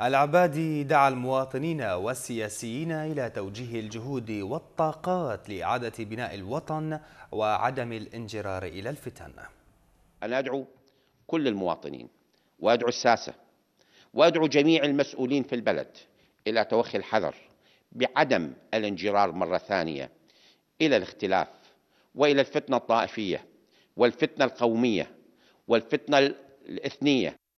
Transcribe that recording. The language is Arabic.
العبادي دعا المواطنين والسياسيين إلى توجيه الجهود والطاقات لإعادة بناء الوطن وعدم الانجرار إلى الفتن أنا أدعو كل المواطنين وأدعو الساسة وأدعو جميع المسؤولين في البلد إلى توخي الحذر بعدم الانجرار مرة ثانية إلى الاختلاف وإلى الفتنة الطائفية والفتنة القومية والفتنة الإثنية